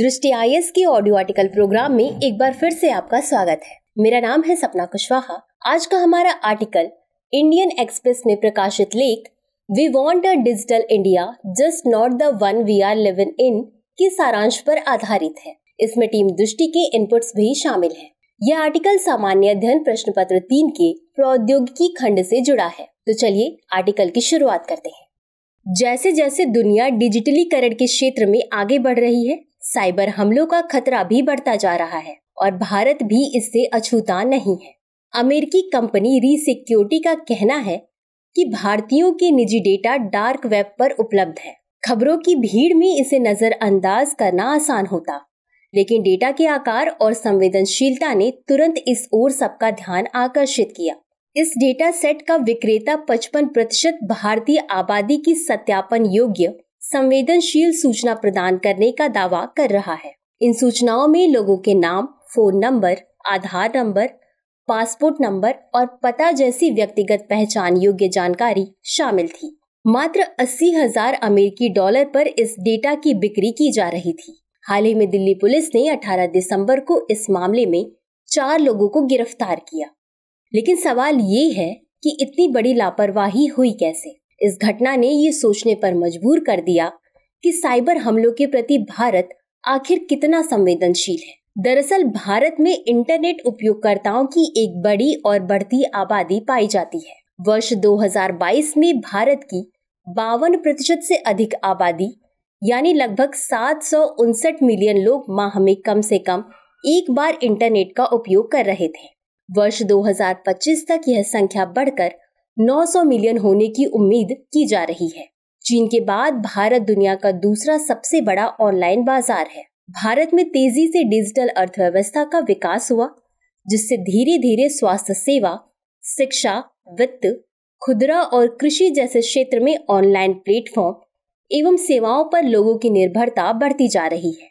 दृष्टि आई के audio article programme में एक बार फिर से आपका स्वागत है मेरा नाम है सपना कुशवाहा आज का हमारा आर्टिकल इंडियन एक्सप्रेस में प्रकाशित लेख we want a digital India just not the one we are living in के सारांश पर आधारित है इसमें टीम दृष्टि के इनपुट्स भी शामिल है यह आर्टिकल सामान्य अध्ययन प्रश्न पत्र तीन के प्रौद्योगिकी खंड से जुड़ा है तो चलिए आर्टिकल की शुरुआत करते हैं जैसे जैसे दुनिया डिजिटलीकरण के क्षेत्र में आगे बढ़ रही है साइबर हमलों का खतरा भी बढ़ता जा रहा है और भारत भी इससे अछूता नहीं है अमेरिकी कंपनी री सिक्योरिटी का कहना है कि भारतीयों के निजी डेटा डार्क वेब पर उपलब्ध है खबरों की भीड़ में इसे नजरअंदाज करना आसान होता लेकिन डेटा के आकार और संवेदनशीलता ने तुरंत इस ओर सबका ध्यान आकर्षित किया इस डेटा सेट का विक्रेता 55 प्रतिशत भारतीय आबादी की सत्यापन योग्य संवेदनशील सूचना प्रदान करने का दावा कर रहा है इन सूचनाओं में लोगों के नाम phone number Aadhaar number passport number और पता जैसी व्यक्तिगत पहचान योग्य जानकारी शामिल थी मात्र अस्सी हजार अमेरिकी डॉलर पर इस डेटा की बिक्री की जा रही थी हाल ही में दिल्ली पुलिस ने 18 दिसंबर को इस मामले में चार लोगों को गिरफ्तार किया लेकिन सवाल ये है कि इतनी बड़ी लापरवाही हुई कैसे इस घटना ने ये सोचने पर मजबूर कर दिया कि साइबर हमलों के प्रति भारत आखिर कितना संवेदनशील है दरअसल भारत में इंटरनेट उपयोगकर्ताओं की एक बड़ी और बढ़ती आबादी पाई जाती है वर्ष 2022 में भारत की बावन प्रतिशत से अधिक आबादी यानी लगभग सात मिलियन लोग माह में कम से कम एक बार इंटरनेट का उपयोग कर रहे थे वर्ष 2025 तक यह संख्या बढ़कर 900 मिलियन होने की उम्मीद की जा रही है चीन के बाद भारत दुनिया का दूसरा सबसे बड़ा ऑनलाइन बाजार है भारत में तेजी से डिजिटल अर्थव्यवस्था का विकास हुआ जिससे धीरे धीरे स्वास्थ्य सेवा शिक्षा वित्त खुदरा और कृषि जैसे क्षेत्र में ऑनलाइन प्लेटफॉर्म एवं सेवाओं पर लोगों की निर्भरता बढ़ती जा रही है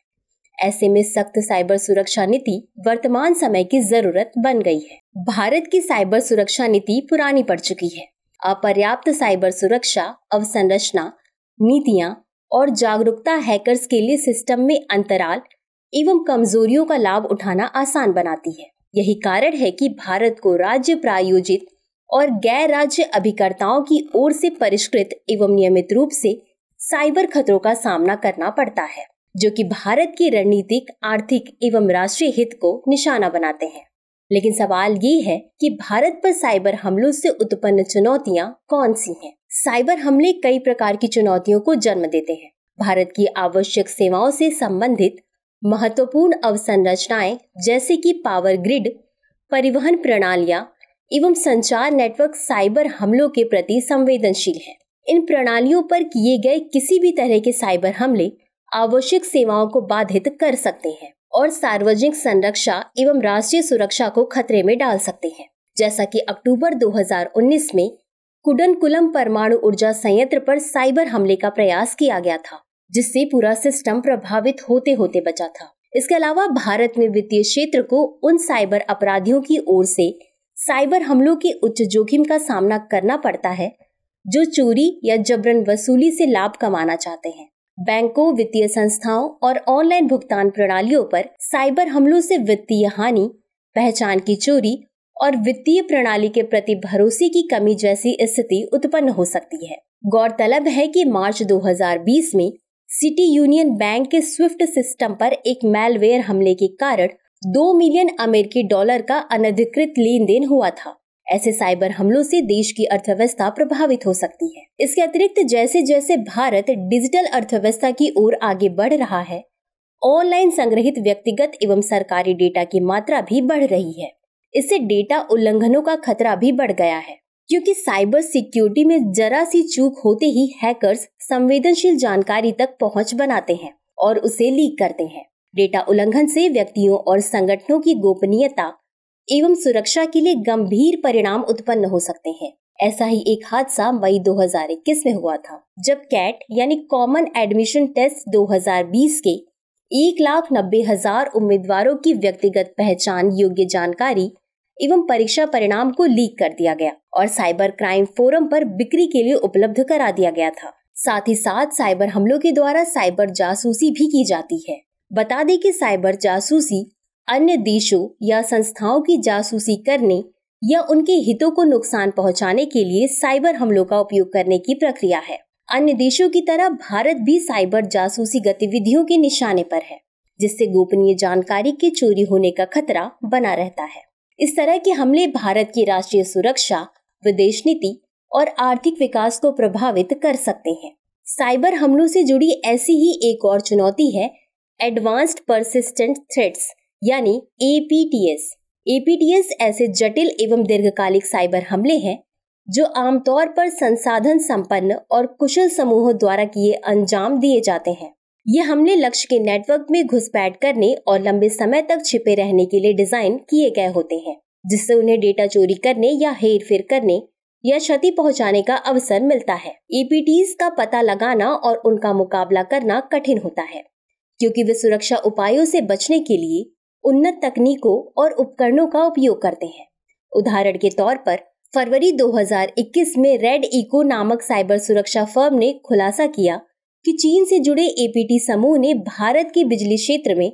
ऐसे में सख्त साइबर सुरक्षा नीति वर्तमान समय की जरूरत बन गई है भारत की साइबर सुरक्षा नीति पुरानी पड़ चुकी है अपर्याप्त साइबर सुरक्षा अवसंरचना नीतियाँ और जागरूकता हैकर्स के लिए सिस्टम में अंतराल एवं कमजोरियों का लाभ उठाना आसान बनाती है यही कारण है कि भारत को राज्य प्रायोजित और गैर राज्य अभिकर्ताओं की ओर से परिष्कृत एवं नियमित रूप से साइबर खतरों का सामना करना पड़ता है जो कि भारत की रणनीतिक आर्थिक एवं राष्ट्रीय हित को निशाना बनाते हैं लेकिन सवाल ये है कि भारत पर साइबर हमलों से उत्पन्न चुनौतियाँ कौन सी हैं? साइबर हमले कई प्रकार की चुनौतियों को जन्म देते हैं भारत की आवश्यक सेवाओं से संबंधित महत्वपूर्ण अवसंरचनाएं जैसे कि पावर ग्रिड परिवहन प्रणालियां एवं संचार नेटवर्क साइबर हमलों के प्रति संवेदनशील हैं। इन प्रणालियों पर किए गए किसी भी तरह के साइबर हमले आवश्यक सेवाओं को बाधित कर सकते हैं और सार्वजनिक संरक्षा एवं राष्ट्रीय सुरक्षा को खतरे में डाल सकते हैं जैसा कि अक्टूबर 2019 में कुडनकुलम परमाणु ऊर्जा संयंत्र पर साइबर हमले का प्रयास किया गया था जिससे पूरा सिस्टम प्रभावित होते होते बचा था इसके अलावा भारत में वित्तीय क्षेत्र को उन साइबर अपराधियों की ओर से साइबर हमलों के उच्च जोखिम का सामना करना पड़ता है जो चोरी या जबरन वसूली से लाभ कमाना चाहते हैं बैंकों वित्तीय संस्थाओं और ऑनलाइन भुगतान प्रणालियों पर साइबर हमलों से वित्तीय हानि पहचान की चोरी और वित्तीय प्रणाली के प्रति भरोसे की कमी जैसी स्थिति उत्पन्न हो सकती है गौरतलब है कि मार्च 2020 में सिटी यूनियन बैंक के स्विफ्ट सिस्टम पर एक मेलवेयर हमले के कारण दो मिलियन अमेरिकी डॉलर का अनधिकृत लेन देन हुआ था ऐसे साइबर हमलों से देश की अर्थव्यवस्था प्रभावित हो सकती है इसके अतिरिक्त जैसे जैसे भारत डिजिटल अर्थव्यवस्था की ओर आगे बढ़ रहा है ऑनलाइन संग्रहित व्यक्तिगत एवं सरकारी डेटा की मात्रा भी बढ़ रही है इससे डेटा उल्लंघनों का खतरा भी बढ़ गया है क्योंकि साइबर सिक्योरिटी में जरा सी चूक होते ही हैकर्स संवेदनशील जानकारी तक पहुंच बनाते हैं और उसे लीक करते हैं डेटा उल्लंघन से व्यक्तियों और संगठनों की गोपनीयता एवं सुरक्षा के लिए गंभीर परिणाम उत्पन्न हो सकते हैं ऐसा ही एक हादसा मई 2021 में हुआ था जब कैट यानी कॉमन एडमिशन टेस्ट 2020 के एक लाख नब्बे हजार उम्मीदवारों की व्यक्तिगत पहचान योग्य जानकारी एवं परीक्षा परिणाम को लीक कर दिया गया और साइबर क्राइम फोरम पर बिक्री के लिए उपलब्ध करा दिया गया था साथ ही साथ साइबर हमलों के द्वारा साइबर जासूसी भी की जाती है बता दें कि साइबर जासूसी अन्य देशों या संस्थाओं की जासूसी करने या उनके हितों को नुकसान पहुंचाने के लिए साइबर हमलों का उपयोग करने की प्रक्रिया है अन्य देशों की तरह भारत भी साइबर जासूसी गतिविधियों के निशाने पर है जिससे गोपनीय जानकारी के चोरी होने का खतरा बना रहता है इस तरह के हमले भारत की राष्ट्रीय सुरक्षा विदेश नीति और आर्थिक विकास को प्रभावित कर सकते हैं साइबर हमलों से जुड़ी ऐसी ही एक और चुनौती है एडवांस्ड परसिस्टेंट थ्रेट्स यानी एपीटीएस एपीटीएस ऐसे जटिल एवं दीर्घकालिक साइबर हमले हैं जो आमतौर पर संसाधन संपन्न और कुशल समूहों द्वारा किए अंजाम दिए जाते हैं ये हमले लक्ष्य के नेटवर्क में घुसपैठ करने और लंबे समय तक छिपे रहने के लिए डिजाइन किए गए होते हैं जिससे उन्हें डेटा चोरी करने या हेर फेर करने या क्षति पहुंचाने का अवसर मिलता है एपीटीज का पता लगाना और उनका मुकाबला करना कठिन होता है क्योंकि वे सुरक्षा उपायों से बचने के लिए उन्नत तकनीकों और उपकरणों का उपयोग करते हैं उदाहरण के तौर पर फरवरी 2021 में रेड इको नामक साइबर सुरक्षा फर्म ने खुलासा किया कि चीन से जुड़े एपीटी समूह ने भारत के बिजली क्षेत्र में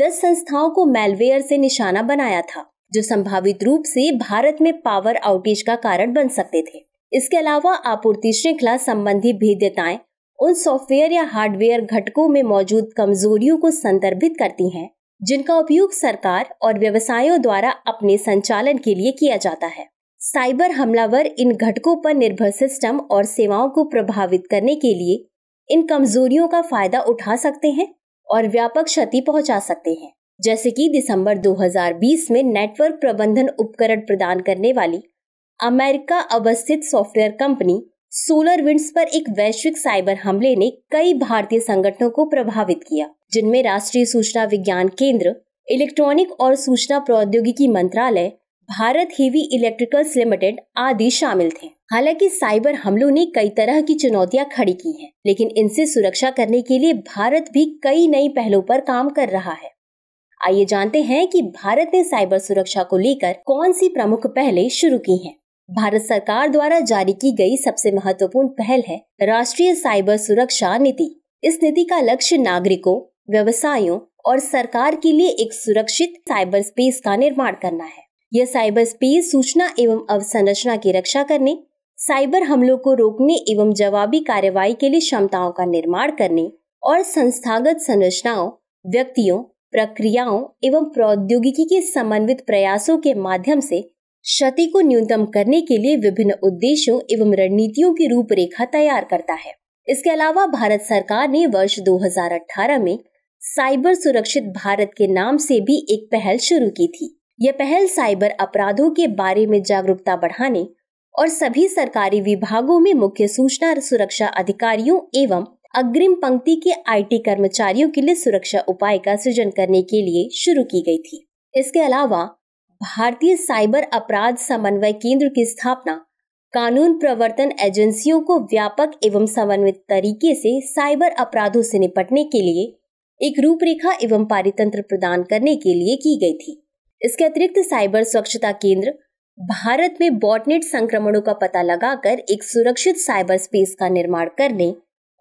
10 संस्थाओं को मेलवेयर से निशाना बनाया था जो संभावित रूप से भारत में पावर आउटेज का कारण बन सकते थे इसके अलावा आपूर्ति श्रृंखला संबंधी भेद्यताएं उन सॉफ्टवेयर या हार्डवेयर घटकों में मौजूद कमजोरियों को संदर्भित करती हैं जिनका उपयोग सरकार और व्यवसायों द्वारा अपने संचालन के लिए किया जाता है साइबर हमलावर इन घटकों पर निर्भर सिस्टम और सेवाओं को प्रभावित करने के लिए इन कमजोरियों का फायदा उठा सकते हैं और व्यापक क्षति पहुंचा सकते हैं जैसे कि दिसंबर 2020 में नेटवर्क प्रबंधन उपकरण प्रदान करने वाली अमेरिका अवस्थित सॉफ्टवेयर कंपनी सोलर विंड्स पर एक वैश्विक साइबर हमले ने कई भारतीय संगठनों को प्रभावित किया जिनमें राष्ट्रीय सूचना विज्ञान केंद्र इलेक्ट्रॉनिक और सूचना प्रौद्योगिकी मंत्रालय भारत हेवी इलेक्ट्रिकल्स लिमिटेड आदि शामिल थे हालांकि साइबर हमलों ने कई तरह की चुनौतियां खड़ी की हैं, लेकिन इनसे सुरक्षा करने के लिए भारत भी कई नई पहलों पर काम कर रहा है आइए जानते हैं कि भारत ने साइबर सुरक्षा को लेकर कौन सी प्रमुख पहले शुरू की हैं। भारत सरकार द्वारा जारी की गई सबसे महत्वपूर्ण पहल है राष्ट्रीय साइबर सुरक्षा नीति इस नीति का लक्ष्य नागरिकों व्यवसायों और सरकार के लिए एक सुरक्षित साइबर स्पेस का निर्माण करना है यह साइबर स्पेस सूचना एवं अवसंरचना की रक्षा करने साइबर हमलों को रोकने एवं जवाबी कार्यवाही के लिए क्षमताओं का निर्माण करने और संस्थागत संरचनाओं व्यक्तियों प्रक्रियाओं एवं प्रौद्योगिकी के समन्वित प्रयासों के माध्यम से क्षति को न्यूनतम करने के लिए विभिन्न उद्देश्यों एवं रणनीतियों की रूपरेखा तैयार करता है इसके अलावा भारत सरकार ने वर्ष 2018 में साइबर सुरक्षित भारत के नाम से भी एक पहल शुरू की थी यह पहल साइबर अपराधों के बारे में जागरूकता बढ़ाने और सभी सरकारी विभागों में मुख्य सूचना सुरक्षा अधिकारियों एवं अग्रिम पंक्ति के आईटी कर्मचारियों के लिए सुरक्षा उपाय का सृजन करने के लिए शुरू की गई थी इसके अलावा भारतीय साइबर अपराध समन्वय केंद्र की स्थापना कानून प्रवर्तन एजेंसियों को व्यापक एवं समन्वित तरीके से साइबर अपराधों से निपटने के लिए एक रूपरेखा एवं पारितंत्र प्रदान करने के लिए की गई थी इसके अतिरिक्त साइबर स्वच्छता केंद्र भारत में बॉटनेट संक्रमणों का पता लगाकर एक सुरक्षित साइबर स्पेस का निर्माण करने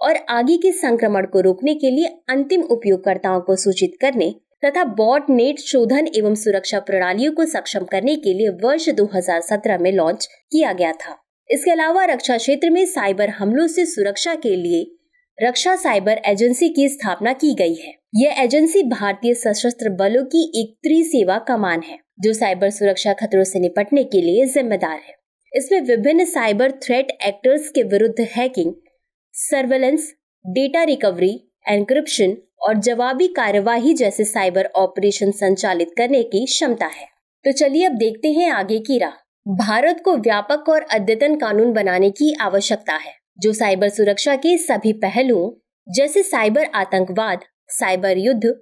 और आगे के संक्रमण को रोकने के लिए अंतिम उपयोगकर्ताओं को सूचित करने तथा बॉट नेट शोधन एवं सुरक्षा प्रणालियों को सक्षम करने के लिए वर्ष 2017 में लॉन्च किया गया था इसके अलावा रक्षा क्षेत्र में साइबर हमलों से सुरक्षा के लिए रक्षा साइबर एजेंसी की स्थापना की गई है यह एजेंसी भारतीय सशस्त्र बलों की एक त्रि सेवा कमान है जो साइबर सुरक्षा खतरों से निपटने के लिए जिम्मेदार है इसमें विभिन्न साइबर थ्रेट एक्टर्स के विरुद्ध hacking surveillance data recovery encryption और जवाबी कार्यवाही जैसे साइबर ऑपरेशन संचालित करने की क्षमता है तो चलिए अब देखते हैं आगे की राह भारत को व्यापक और अद्यतन कानून बनाने की आवश्यकता है जो साइबर सुरक्षा के सभी पहलुओं जैसे साइबर आतंकवाद साइबर युद्ध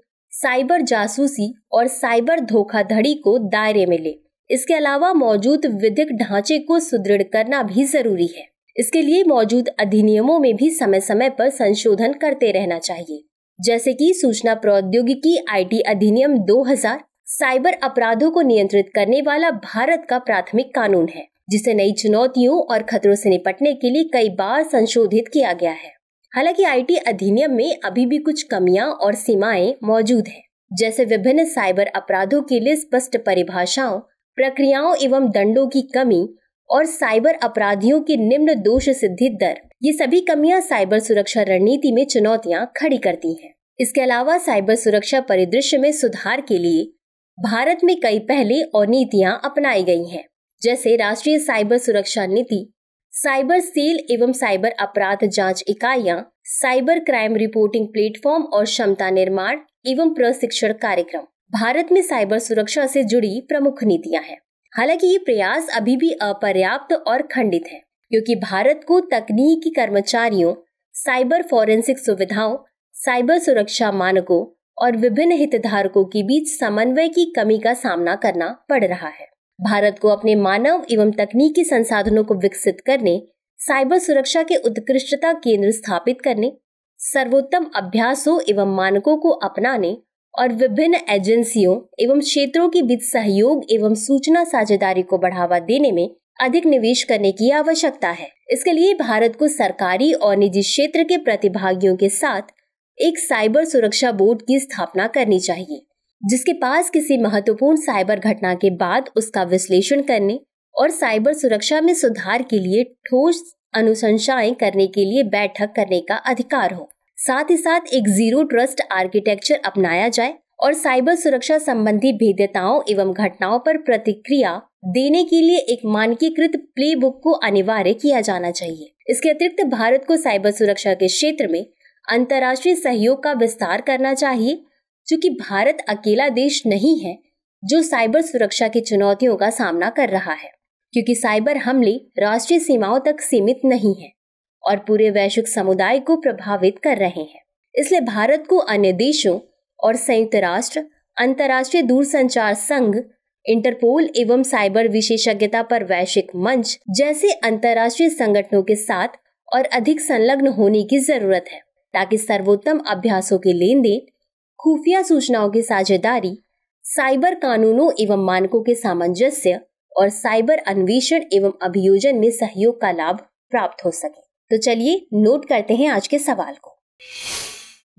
साइबर जासूसी और साइबर धोखाधड़ी को दायरे में ले इसके अलावा मौजूद विधिक ढांचे को सुदृढ़ करना भी जरूरी है इसके लिए मौजूद अधिनियमों में भी समय समय पर संशोधन करते रहना चाहिए जैसे कि सूचना प्रौद्योगिकी आईटी अधिनियम 2000 साइबर अपराधों को नियंत्रित करने वाला भारत का प्राथमिक कानून है जिसे नई चुनौतियों और खतरों से निपटने के लिए कई बार संशोधित किया गया है हालांकि आईटी अधिनियम में अभी भी कुछ कमियां और सीमाएं मौजूद हैं, जैसे विभिन्न साइबर अपराधों के लिए स्पष्ट परिभाषाओं प्रक्रियाओं एवं दंडों की कमी और साइबर अपराधियों की निम्न दोष सिद्धि दर ये सभी कमियां साइबर सुरक्षा रणनीति में चुनौतियां खड़ी करती हैं इसके अलावा साइबर सुरक्षा परिदृश्य में सुधार के लिए भारत में कई पहले और नीतियां अपनाई गई हैं जैसे राष्ट्रीय साइबर सुरक्षा नीति साइबर सेल एवं साइबर अपराध जांच इकाइयां साइबर क्राइम रिपोर्टिंग प्लेटफॉर्म और क्षमता निर्माण एवं प्रशिक्षण कार्यक्रम भारत में साइबर सुरक्षा से जुड़ी प्रमुख नीतियां हैं हालांकि ये प्रयास अभी भी अपर्याप्त और खंडित हैं। क्योंकि भारत को तकनीकी कर्मचारियों साइबर फॉरेंसिक सुविधाओं साइबर सुरक्षा मानकों और विभिन्न हितधारकों के बीच समन्वय की कमी का सामना करना पड़ रहा है भारत को अपने मानव एवं तकनीकी संसाधनों को विकसित करने साइबर सुरक्षा के उत्कृष्टता केंद्र स्थापित करने सर्वोत्तम अभ्यासों एवं मानकों को अपनाने और विभिन्न एजेंसियों एवं क्षेत्रों के बीच सहयोग एवं सूचना साझेदारी को बढ़ावा देने में अधिक निवेश करने की आवश्यकता है इसके लिए भारत को सरकारी और निजी क्षेत्र के प्रतिभागियों के साथ एक साइबर सुरक्षा बोर्ड की स्थापना करनी चाहिए जिसके पास किसी महत्वपूर्ण साइबर घटना के बाद उसका विश्लेषण करने और साइबर सुरक्षा में सुधार के लिए ठोस अनुशंसाएं करने के लिए बैठक करने का अधिकार हो साथ ही साथ एक जीरो ट्रस्ट आर्किटेक्चर अपनाया जाए और साइबर सुरक्षा संबंधी भेद्यताओं एवं घटनाओं पर प्रतिक्रिया देने के लिए एक मानकीकृत प्ले बुक को अनिवार्य किया जाना चाहिए इसके अतिरिक्त भारत को साइबर सुरक्षा के क्षेत्र में अंतर्राष्ट्रीय सहयोग का विस्तार करना चाहिए क्योंकि भारत अकेला देश नहीं है जो साइबर सुरक्षा की चुनौतियों का सामना कर रहा है क्योंकि साइबर हमले राष्ट्रीय सीमाओं तक सीमित नहीं है और पूरे वैश्विक समुदाय को प्रभावित कर रहे हैं इसलिए भारत को अन्य देशों और संयुक्त राष्ट्र अंतर्राष्ट्रीय दूरसंचार संघ इंटरपोल एवं साइबर विशेषज्ञता पर वैश्विक मंच जैसे अंतर्राष्ट्रीय संगठनों के साथ और अधिक संलग्न होने की जरूरत है ताकि सर्वोत्तम अभ्यासों के लेन देन खुफिया सूचनाओं की साझेदारी साइबर कानूनों एवं मानकों के सामंजस्य और साइबर अन्वेषण एवं अभियोजन में सहयोग का लाभ प्राप्त हो सके तो चलिए नोट करते हैं आज के सवाल को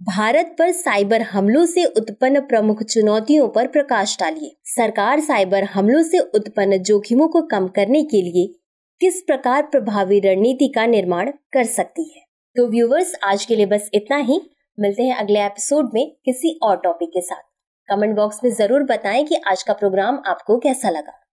भारत पर साइबर हमलों से उत्पन्न प्रमुख चुनौतियों पर प्रकाश डालिए सरकार साइबर हमलों से उत्पन्न जोखिमों को कम करने के लिए किस प्रकार प्रभावी रणनीति का निर्माण कर सकती है तो व्यूवर्स आज के लिए बस इतना ही मिलते हैं अगले एपिसोड में किसी और टॉपिक के साथ कमेंट बॉक्स में जरूर बताएं कि आज का प्रोग्राम आपको कैसा लगा